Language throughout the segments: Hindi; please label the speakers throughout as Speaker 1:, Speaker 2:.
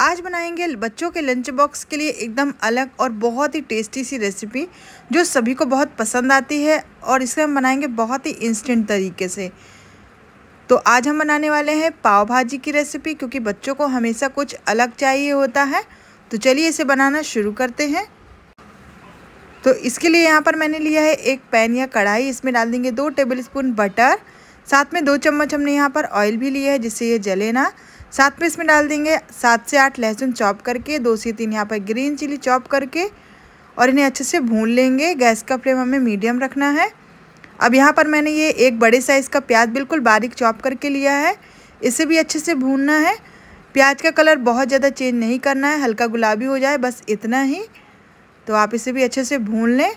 Speaker 1: आज बनाएंगे बच्चों के लंच बॉक्स के लिए एकदम अलग और बहुत ही टेस्टी सी रेसिपी जो सभी को बहुत पसंद आती है और इसे हम बनाएंगे बहुत ही इंस्टेंट तरीके से तो आज हम बनाने वाले हैं पाव भाजी की रेसिपी क्योंकि बच्चों को हमेशा कुछ अलग चाहिए होता है तो चलिए इसे बनाना शुरू करते हैं तो इसके लिए यहाँ पर मैंने लिया है एक पैन या कढ़ाई इसमें डाल देंगे दो टेबल स्पून बटर साथ में दो चम्मच हमने यहाँ पर ऑयल भी लिया है जिससे ये जले ना साथ में इसमें डाल देंगे सात से आठ लहसुन चॉप करके दो से तीन यहाँ पर ग्रीन चिली चॉप करके और इन्हें अच्छे से भून लेंगे गैस का फ्लेम हमें मीडियम रखना है अब यहाँ पर मैंने ये एक बड़े साइज़ का प्याज बिल्कुल बारीक चॉप करके लिया है इसे भी अच्छे से भूनना है प्याज का कलर बहुत ज़्यादा चेंज नहीं करना है हल्का गुलाबी हो जाए बस इतना ही तो आप इसे भी अच्छे से भून लें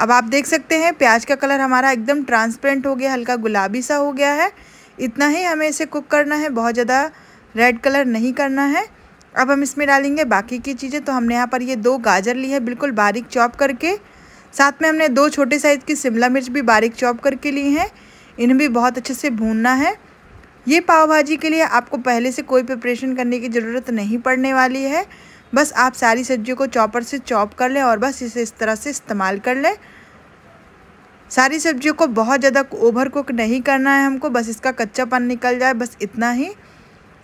Speaker 1: अब आप देख सकते हैं प्याज का कलर हमारा एकदम ट्रांसपेरेंट हो गया हल्का गुलाबी सा हो गया है इतना ही हमें इसे कुक करना है बहुत ज़्यादा रेड कलर नहीं करना है अब हम इसमें डालेंगे बाकी की चीज़ें तो हमने यहाँ पर ये दो गाजर ली है बिल्कुल बारीक चॉप करके साथ में हमने दो छोटे साइज़ की शिमला मिर्च भी बारीक चॉप करके ली हैं इन्हें भी बहुत अच्छे से भूनना है ये पाव भाजी के लिए आपको पहले से कोई प्रिपरेशन करने की ज़रूरत नहीं पड़ने वाली है बस आप सारी सब्जियों को चॉपर से चॉप कर लें और बस इसे इस तरह से इस्तेमाल कर लें सारी सब्जियों को बहुत ज़्यादा ओवर कुक नहीं करना है हमको बस इसका कच्चापन निकल जाए बस इतना ही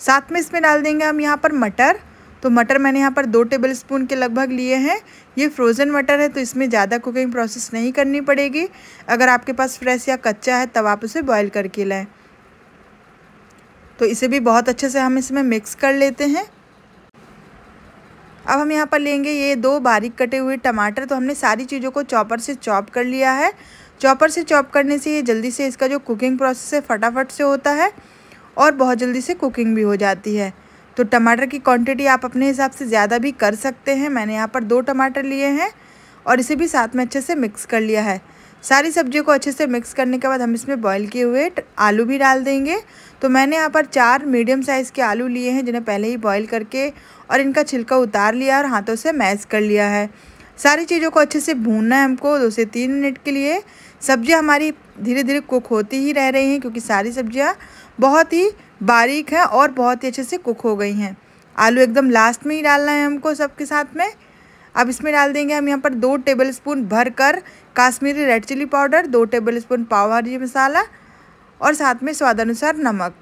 Speaker 1: साथ में इसमें डाल देंगे हम यहाँ पर मटर तो मटर मैंने यहाँ पर दो टेबल स्पून के लगभग लिए हैं ये फ्रोज़न मटर है तो इसमें ज़्यादा कुकिंग प्रोसेस नहीं करनी पड़ेगी अगर आपके पास फ्रेश या कच्चा है तब आप उसे बॉयल करके लें तो इसे भी बहुत अच्छे से हम इसमें मिक्स कर लेते हैं अब हम यहाँ पर लेंगे ये दो बारीक कटे हुए टमाटर तो हमने सारी चीज़ों को चॉपर से चॉप कर लिया है चॉपर से चॉप करने से ये जल्दी से इसका जो कुकिंग प्रोसेस है फटाफट से होता है और बहुत जल्दी से कुकिंग भी हो जाती है तो टमाटर की क्वांटिटी आप अपने हिसाब से ज़्यादा भी कर सकते हैं मैंने यहाँ पर दो टमाटर लिए हैं और इसे भी साथ में अच्छे से मिक्स कर लिया है सारी सब्जियों को अच्छे से मिक्स करने के बाद हम इसमें बॉईल किए हुए आलू भी डाल देंगे तो मैंने यहाँ पर चार मीडियम साइज़ के आलू लिए हैं जिन्हें पहले ही बॉईल करके और इनका छिलका उतार लिया और हाथों से मैश कर लिया है सारी चीज़ों को अच्छे से भूनना है हमको दो से तीन मिनट के लिए सब्जियां हमारी धीरे धीरे कुक होती ही रह रही हैं क्योंकि सारी सब्जियां बहुत ही बारीक हैं और बहुत ही अच्छे से कुक हो गई हैं आलू एकदम लास्ट में ही डालना है हमको सबके साथ में अब इसमें डाल देंगे हम यहाँ पर दो टेबल स्पून भर कर काश्मीरी रेड चिली पाउडर दो टेबल स्पून पाव भाजी मसाला और साथ में स्वादानुसार नमक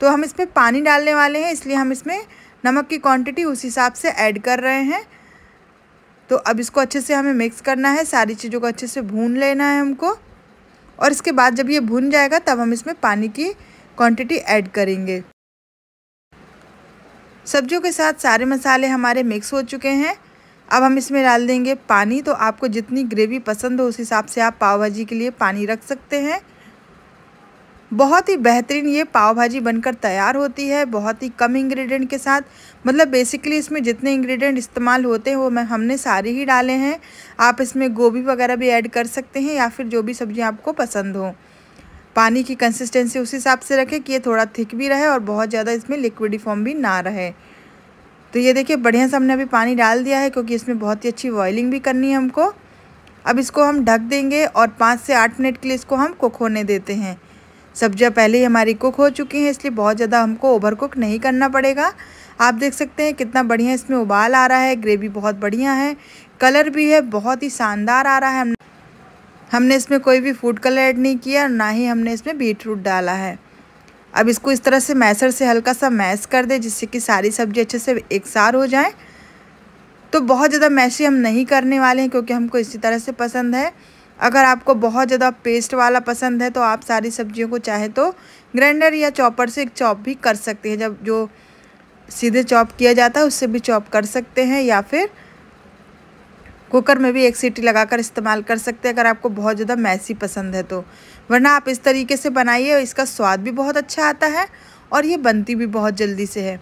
Speaker 1: तो हम इसमें पानी डालने वाले हैं इसलिए हम इसमें नमक की क्वांटिटी उस हिसाब से ऐड कर रहे हैं तो अब इसको अच्छे से हमें मिक्स करना है सारी चीज़ों को अच्छे से भून लेना है हमको और इसके बाद जब ये भून जाएगा तब हम इसमें पानी की क्वांटिटी ऐड करेंगे सब्जियों के साथ सारे मसाले हमारे मिक्स हो चुके हैं अब हम इसमें डाल देंगे पानी तो आपको जितनी ग्रेवी पसंद हो उस हिसाब से आप पाव भाजी के लिए पानी रख सकते हैं बहुत ही बेहतरीन ये पाव भाजी बनकर तैयार होती है बहुत ही कम इंग्रेडिएंट के साथ मतलब बेसिकली इसमें जितने इंग्रेडिएंट इस्तेमाल होते हैं वो मैं हमने सारे ही डाले हैं आप इसमें गोभी वगैरह भी ऐड कर सकते हैं या फिर जो भी सब्ज़ियाँ आपको पसंद हो पानी की कंसिस्टेंसी उस हिसाब से रखें कि ये थोड़ा थिक भी रहे और बहुत ज़्यादा इसमें लिक्विडी फॉर्म भी ना रहे तो ये देखिए बढ़िया से हमने अभी पानी डाल दिया है क्योंकि इसमें बहुत ही अच्छी बॉइलिंग भी करनी है हमको अब इसको हम ढक देंगे और पाँच से आठ मिनट के लिए इसको हम कुक होने देते हैं सब्ज़ियाँ पहले ही हमारी कुक हो चुकी हैं इसलिए बहुत ज़्यादा हमको ओवर कुक नहीं करना पड़ेगा आप देख सकते हैं कितना बढ़िया इसमें उबाल आ रहा है ग्रेवी बहुत बढ़िया है कलर भी है बहुत ही शानदार आ रहा है हमने हमने इसमें कोई भी फूड कलर ऐड नहीं किया ना ही हमने इसमें बीट रूट डाला है अब इसको इस तरह से मैसर से हल्का सा मैश कर दे जिससे कि सारी सब्ज़ी अच्छे से एक सार हो जाए तो बहुत ज़्यादा मैशी हम नहीं करने वाले हैं क्योंकि हमको इसी तरह से पसंद है अगर आपको बहुत ज़्यादा पेस्ट वाला पसंद है तो आप सारी सब्जियों को चाहे तो ग्राइंडर या चॉपर से चॉप भी कर सकते हैं जब जो सीधे चॉप किया जाता है उससे भी चॉप कर सकते हैं या फिर कुकर में भी एक सीटी लगाकर इस्तेमाल कर सकते हैं अगर आपको बहुत ज़्यादा मैसी पसंद है तो वरना आप इस तरीके से बनाइए इसका स्वाद भी बहुत अच्छा आता है और ये बनती भी बहुत जल्दी से है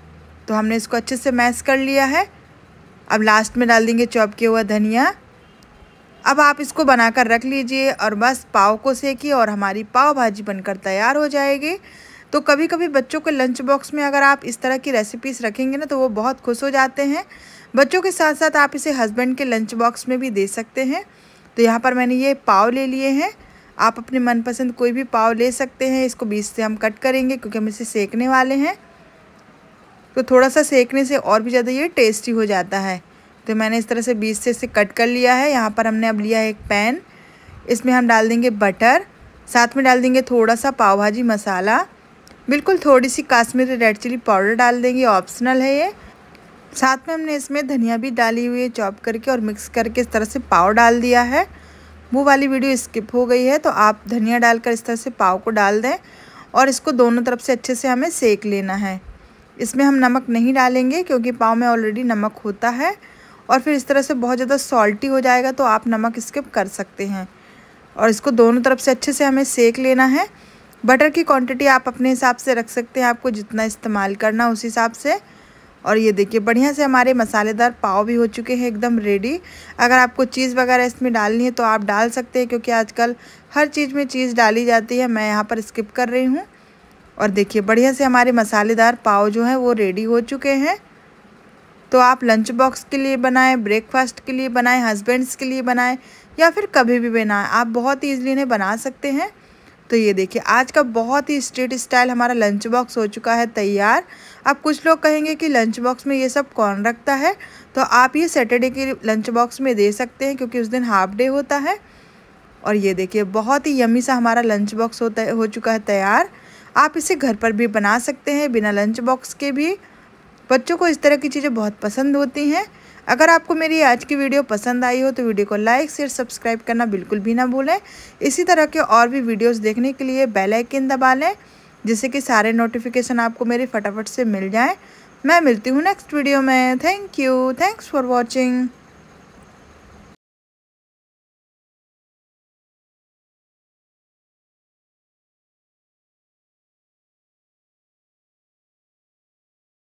Speaker 1: तो हमने इसको अच्छे से मैश कर लिया है अब लास्ट में डाल देंगे चॉप किया हुआ धनिया अब आप इसको बनाकर रख लीजिए और बस पाव को सेकिए और हमारी पाव भाजी बनकर तैयार हो जाएगी तो कभी कभी बच्चों के लंच बॉक्स में अगर आप इस तरह की रेसिपीज़ रखेंगे ना तो वो बहुत खुश हो जाते हैं बच्चों के साथ साथ आप इसे हस्बैंड के लंच बॉक्स में भी दे सकते हैं तो यहाँ पर मैंने ये पाव ले लिए हैं आप अपने मनपसंद कोई भी पाव ले सकते हैं इसको बीच से हम कट करेंगे क्योंकि हम इसे सेकने वाले हैं तो थोड़ा सा सेकने से और भी ज़्यादा ये टेस्टी हो जाता है तो मैंने इस तरह से बीच से इसे कट कर लिया है यहाँ पर हमने अब लिया है एक पैन इसमें हम डाल देंगे बटर साथ में डाल देंगे थोड़ा सा पाव भाजी मसाला बिल्कुल थोड़ी सी काश्मीरी रेड चिली पाउडर डाल देंगे ऑप्शनल है ये साथ में हमने इसमें धनिया भी डाली हुई है चॉप करके और मिक्स करके इस तरह से पाव डाल दिया है वो वाली वीडियो स्किप हो गई है तो आप धनिया डालकर इस तरह से पाव को डाल दें और इसको दोनों तरफ से अच्छे से हमें सेक लेना है इसमें हम नमक नहीं डालेंगे क्योंकि पाव में ऑलरेडी नमक होता है और फिर इस तरह से बहुत ज़्यादा सॉल्टी हो जाएगा तो आप नमक स्किप कर सकते हैं और इसको दोनों तरफ से अच्छे से हमें सेक लेना है बटर की क्वांटिटी आप अपने हिसाब से रख सकते हैं आपको जितना इस्तेमाल करना उस हिसाब से और ये देखिए बढ़िया से हमारे मसालेदार पाव भी हो चुके हैं एकदम रेडी अगर आपको चीज़ वगैरह इसमें डालनी है तो आप डाल सकते हैं क्योंकि आजकल हर चीज़ में चीज़ डाली जाती है मैं यहाँ पर स्किप कर रही हूँ और देखिए बढ़िया से हमारे मसालेदार पाव जो हैं वो रेडी हो चुके हैं तो आप लंच बॉक्स के लिए बनाएं ब्रेकफास्ट के लिए बनाएं हस्बैंड्स के लिए बनाएं या फिर कभी भी बनाएं आप बहुत ईजिली इन्हें बना सकते हैं तो ये देखिए आज का बहुत ही स्ट्रीट स्टाइल हमारा लंच बॉक्स हो चुका है तैयार अब कुछ लोग कहेंगे कि लंच बॉक्स में ये सब कौन रखता है तो आप ये सैटरडे के लंच बॉक्स में दे सकते हैं क्योंकि उस दिन हाफ डे होता है और ये देखिए बहुत ही यमी सा हमारा लंच बॉक्स होता हो चुका है तैयार आप इसे घर पर भी बना सकते हैं बिना लंच बॉक्स के भी बच्चों को इस तरह की चीज़ें बहुत पसंद होती हैं अगर आपको मेरी आज की वीडियो पसंद आई हो तो वीडियो को लाइक शेयर सब्सक्राइब करना बिल्कुल भी ना भूलें इसी तरह के और भी वीडियोस देखने के लिए बेल आइकन दबा लें जिससे कि सारे नोटिफिकेशन आपको मेरे फटाफट से मिल जाएँ मैं मिलती हूँ नेक्स्ट वीडियो में thank you thanks for watching